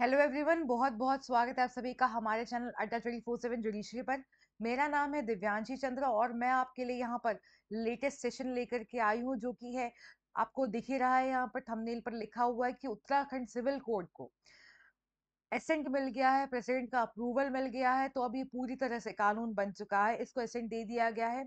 hello everyone बहुत बहुत स्वागत है आप सभी का हमारे चैनल अड्डा ट्वेंटी फोर सेवन जुडिशरी पर मेरा नाम है दिव्यांशी चंद्र और मैं आपके लिए यहाँ पर लेटेस्ट सेशन लेकर के आई हूँ जो कि है आपको दिख ही रहा है यहाँ पर थंबनेल पर लिखा हुआ है कि उत्तराखंड सिविल कोर्ट को एसेंट मिल गया है प्रेसिडेंट का अप्रूवल मिल गया है तो अभी पूरी तरह से कानून बन चुका है इसको एसेंट दे दिया गया है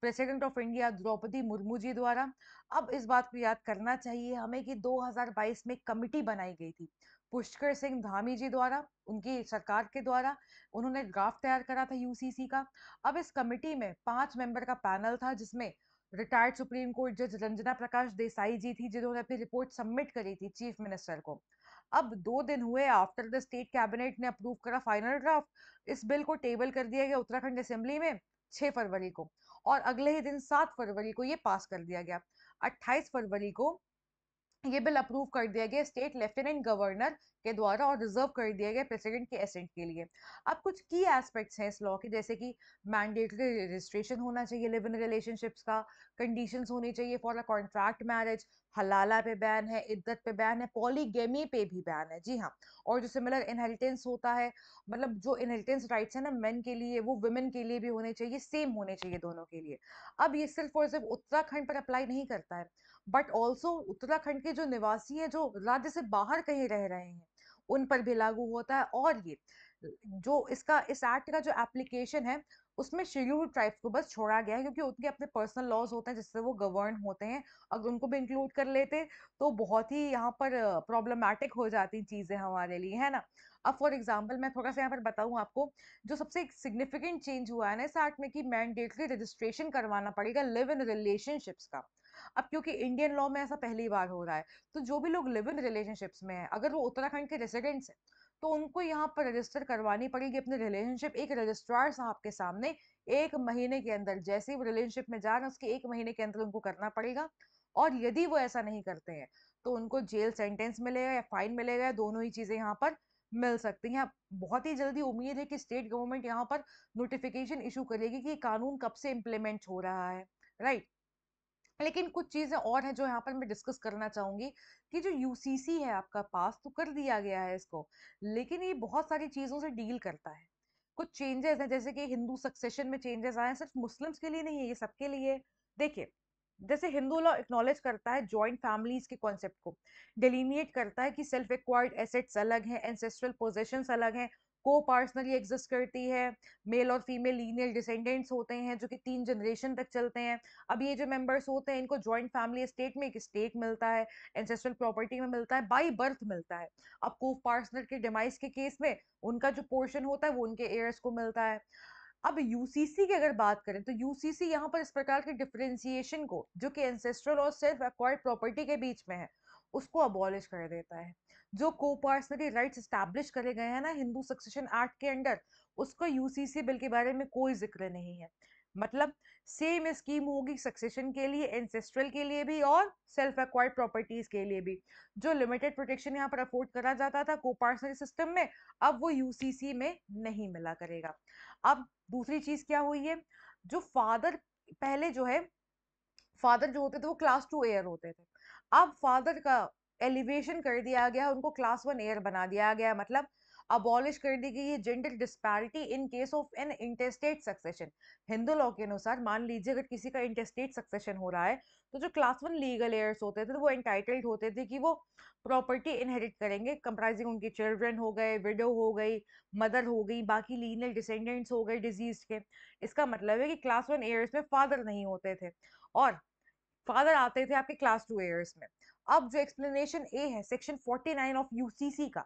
president of India Droupadi Murmu ji द्वारा अब इस बात को याद करना चाहिए हमें कि 2022 में कमिटी बनाई गई थी पुष्कर सिंह धामी जी द्वारा उनकी सरकार के द्वारा उन्होंने ड्राफ्ट तैयार करा था यूसीसी का अब इस कमिटी में पांच मेंबर का पैनल था जिसमें रिटायर्ड सुप्रीम कोर्ट जज रंजना प्रकाश देसाई जी थी जिन्होंने अपनी रिपोर्ट सबमिट करी थी चीफ मिनिस्टर को अब दो दिन हुए आफ्टर द स्टेट कैबिनेट ने अप्रूव करा फाइनल ड्राफ्ट इस बिल को टेबल कर दिया गया उत्तराखंड असेंबली में 6 फरवरी को और अगले ही दिन 7 फरवरी को ये पास कर दिया गया 28 फरवरी को ये बिल अप्रूव कर दिया गया स्टेट लेफ्टिनेंट गवर्नर के द्वारा और रिजर्व कर दिया गया प्रेसिडेंट के एसेंट के लिए अब कुछ की एस्पेक्ट्स हैं इस लॉ के जैसे कि मैंडेटरी रजिस्ट्रेशन होना चाहिए लिव इन रिलेशनशिप्स का कंडीशंस होनी चाहिए फॉर अ कॉन्ट्रैक्ट मैरिज हलाला पे बैन है इद्दत पे बैन है पॉलीगेमी पे भी बैन है जी हाँ और जो सिमिलर इनहेरिटेंस होता है मतलब जो इनहेरिटेंस राइट्स है ना मेन के लिए वो वुमेन के लिए भी होने चाहिए सेम होने चाहिए दोनों के लिए अब ये सिर्फ और सिर्फ उत्तराखंड पर अप्लाई नहीं करता है बट ऑल्सो उत्तराखंड के जो निवासी हैं जो राज्य से बाहर कहीं रह रहे हैं उन पर भी लागू होता है और ये जो इसका इस एक्ट का जो एप्लीकेशन है उसमें शेड्यूल ट्राइब्स को बस छोड़ा गया है क्योंकि उनके अपने पर्सनल लॉज होते हैं जिससे वो गवर्न होते हैं अगर उनको भी इंक्लूड कर लेते तो बहुत ही यहाँ पर प्रॉब्लमैटिक हो जाती चीज़ें हमारे लिए है ना अब फॉर एग्जाम्पल मैं थोड़ा सा यहाँ पर बताऊँ आपको जो सबसे एक सिग्निफिकेंट चेंज हुआ है ना इस एक्ट में कि मैंडेटरी रजिस्ट्रेशन करवाना पड़ेगा लिव इन रिलेशनशिप्स का अब क्योंकि इंडियन लॉ में ऐसा पहली बार हो रहा है तो जो भी लोग लिव इन रिलेशनशिप्स में है अगर वो उत्तराखंड के रेसिडेंट्स हैं तो उनको यहाँ पर रजिस्टर करवानी पड़ेगी अपने रिलेशनशिप एक रजिस्ट्रार साहब के सामने एक महीने के अंदर जैसे ही वो रिलेशनशिप में जा रहे हैं उसके एक महीने के अंदर उनको करना पड़ेगा और यदि वो ऐसा नहीं करते हैं तो उनको जेल सेंटेंस मिलेगा या फाइन मिलेगा दोनों ही चीज़ें यहाँ पर मिल सकती हैं बहुत ही जल्दी उम्मीद है कि स्टेट गवर्नमेंट यहाँ पर नोटिफिकेशन इशू करेगी कि कानून कब से इम्प्लीमेंट हो रहा है राइट लेकिन कुछ चीज़ें और हैं जो यहाँ पर मैं डिस्कस करना चाहूँगी कि जो यू है आपका पास तो कर दिया गया है इसको लेकिन ये बहुत सारी चीज़ों से डील करता है कुछ चेंजेस हैं जैसे कि हिंदू सक्सेशन में चेंजेस आए हैं सिर्फ मुस्लिम्स के लिए नहीं है ये सबके लिए देखिए जैसे हिंदू लॉ एक्नॉलेज करता है जॉइंट फैमिलीज के कॉन्सेप्ट को डिलीमिनेट करता है कि सेल्फ एक्वायर्ड एसेट्स अलग हैं एंसेस्ट्रल पोजेशंस अलग हैं को पार्सनली एग्जिस्ट करती है मेल और फीमेल लीनियल डिसेंडेंट्स होते हैं जो कि तीन जनरेशन तक चलते हैं अब ये जो मेम्बर्स होते हैं इनको जॉइंट फैमिली स्टेट में एक स्टेट मिलता है एंसेस्ट्रल प्रॉपर्टी में मिलता है बाई बर्थ मिलता है अब को पार्सनल के डिमाइस के केस में उनका जो पोर्शन होता है वो उनके एयर्स को मिलता है अब यूसीसी की अगर बात करें तो यूसीसी यहाँ पर इस प्रकार के डिफ्रेंसिएशन को जो कि एंसेस्ट्रल और सेल्फ एक्वायर्ड प्रॉपर्टी के बीच में है उसको अबॉलिश कर देता है जो को पार्सनरी राइट्स इस्टेब्लिश करे गए हैं ना हिंदू सक्सेशन एक्ट के अंडर उसको यूसीसी बिल के बारे में कोई जिक्र नहीं है मतलब सेम स्कीम होगी सक्सेशन के लिए एंसेस्ट्रल के लिए भी और सेल्फ एक्वायर्ड प्रॉपर्टीज के लिए भी जो लिमिटेड प्रोटेक्शन यहाँ पर अफोर्ड करा जाता था कोपार्सनरी सिस्टम में अब वो यूसीसी में नहीं मिला करेगा अब दूसरी चीज क्या हुई है जो फादर पहले जो है फादर जो होते थे वो क्लास टू एयर होते थे अब फादर का एलिवेशन कर दिया गया उनको क्लास वन एयर बना दिया गया मतलब अबॉलिश कर दी गई है gender disparity in case of an interstate succession Hindu law के अनुसार मान लीजिए अगर किसी का इंटरस्टेट सक्सेशन हो रहा है तो जो क्लास वन लीगल एयर्स होते थे तो वो एंटाइटल्ड होते थे कि वो प्रॉपर्टी इनहेरिट करेंगे कंप्राइजिंग उनके चिल्ड्रन हो गए विडो हो गई मदर हो गई बाकी लीनल डिसेंडेंट्स हो गए डिजीज के इसका मतलब है कि क्लास वन एयर्स में फादर नहीं होते थे और फादर आते थे आपके क्लास टू एयर्स में अब जो एक्सप्लेनेशन ए है सेक्शन 49 ऑफ यूसीसी का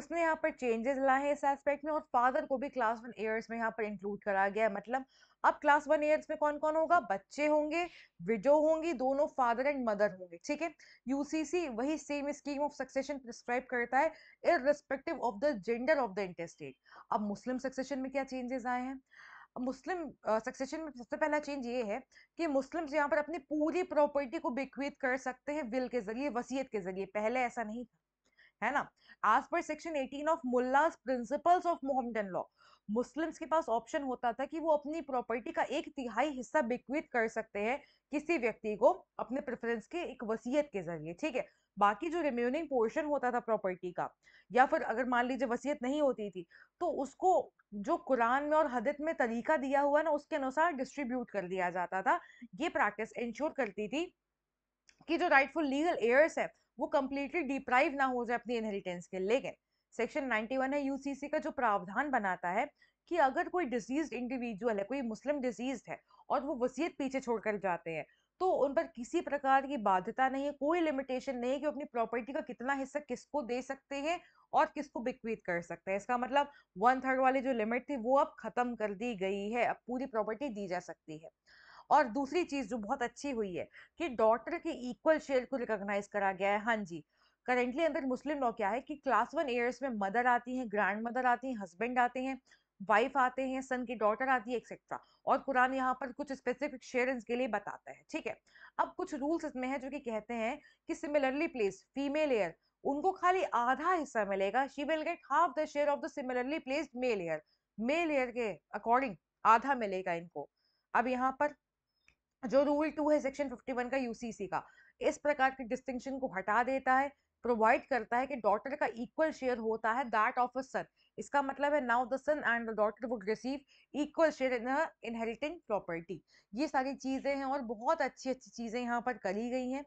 उसने यहाँ पर चेंजेस लाए हैं इस एस्पेक्ट में और फादर को भी क्लास वन ईयर्स में यहाँ पर इंक्लूड करा गया है मतलब अब क्लास वन ईयर्स में कौन कौन होगा बच्चे होंगे विडो होंगी दोनों फादर एंड मदर होंगे ठीक है यूसीसी वही same scheme of succession prescribe करता है irrespective of the gender of the interstate अब मुस्लिम सक्सेशन में क्या चेंजेस आए हैं मुस्लिम सक्सेशन में सबसे पहला चेंज ये है कि मुस्लिम्स यहाँ पर अपनी पूरी प्रॉपर्टी को बिक्वीत कर सकते हैं विल के जरिए वसीयत के जरिए पहले ऐसा नहीं था है ना एज पर section 18 of Mulla's principles of Mohammedan law Muslims के पास ऑप्शन होता था कि वो अपनी प्रॉपर्टी का एक तिहाई हिस्सा बिक्वित कर सकते हैं किसी व्यक्ति को अपने प्रेफरेंस के एक वसीयत के जरिए ठीक है बाकी जो रिमेनिंग पोर्शन होता था प्रॉपर्टी का या फिर अगर मान लीजिए वसीयत नहीं होती थी तो उसको जो कुरान में और हदित में तरीका दिया हुआ ना उसके अनुसार डिस्ट्रीब्यूट कर दिया जाता था ये प्रैक्टिस इंश्योर करती थी कि जो राइटफुल लीगल एयर्स है वो कम्प्लीटली डिप्राइव ना हो जाए अपनी इनहेरिटेंस के लेकिन सेक्शन 91 है यूसीसी का जो प्रावधान बनाता है कि अगर कोई डिजीज इंडिविजुअल है कोई मुस्लिम डिजीज है और वो वसीयत पीछे छोड़कर जाते हैं तो उन पर किसी प्रकार की बाध्यता नहीं है कोई लिमिटेशन नहीं है कि अपनी प्रॉपर्टी का कितना हिस्सा किसको दे सकते हैं और किसको बिक्वीत कर सकते हैं इसका मतलब वन थर्ड वाली जो लिमिट थी वो अब खत्म कर दी गई है अब पूरी प्रॉपर्टी दी जा सकती है और दूसरी चीज जो बहुत अच्छी हुई है कि डॉटर के इक्वल शेयर को रिकॉग्नाइज करा गया है हाँ जी करेंटली अंदर मुस्लिम लॉ क्या है कि क्लास वन एयर्स में मदर आती हैं ग्रैंड मदर आती हैं हस्बैंड आते हैं वाइफ आते हैं सन की डॉटर आती है एक्सेट्रा और कुरान यहाँ पर कुछ स्पेसिफिक शेयर के लिए बताता है ठीक है अब कुछ रूल्स इसमें है जो कि कहते हैं कि सिमिलरली प्लेस फीमेल एयर उनको खाली आधा हिस्सा मिलेगा she will get half the share of the similarly placed male heir male heir के अकॉर्डिंग आधा मिलेगा इनको अब यहाँ पर जो रूल टू है सेक्शन फिफ्टी का यूसीसी का इस प्रकार के डिस्टिंक्शन को हटा देता है प्रोवाइड करता है कि डॉटर का इक्वल शेयर होता है दैट ऑफ अ सन इसका मतलब है now the son and the daughter would receive equal share in inheriting property ये सारी चीज़ें हैं और बहुत अच्छी अच्छी चीज़ें यहाँ पर करी गई हैं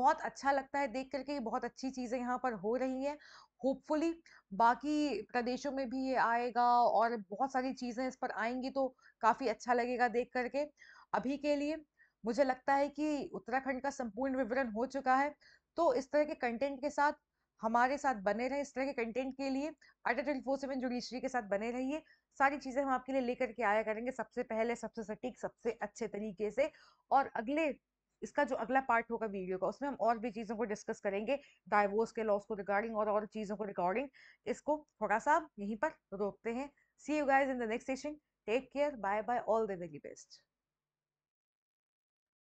बहुत अच्छा लगता है देख करके बहुत अच्छी चीज़ें यहाँ पर हो रही हैं होपफुली बाकी प्रदेशों में भी ये आएगा और बहुत सारी चीज़ें इस पर आएंगी तो काफ़ी अच्छा लगेगा देख करके अभी के लिए मुझे लगता है कि उत्तराखंड का संपूर्ण विवरण हो चुका है तो इस तरह के कंटेंट के साथ हमारे साथ बने रहे इस तरह के कंटेंट के लिए Atal twenty four seven judiciary के साथ बने रहिए सारी चीज़ें हम आपके लिए लेकर के आया करेंगे सबसे पहले सबसे सटीक सबसे अच्छे तरीके से और अगले इसका जो अगला पार्ट होगा वीडियो का उसमें हम और भी चीज़ों को डिस्कस करेंगे डाइवोर्स के लॉस को रिगार्डिंग और और चीज़ों को रिगार्डिंग इसको थोड़ा सा यहीं पर रोकते हैं see you guys in the next session take care bye bye all the very best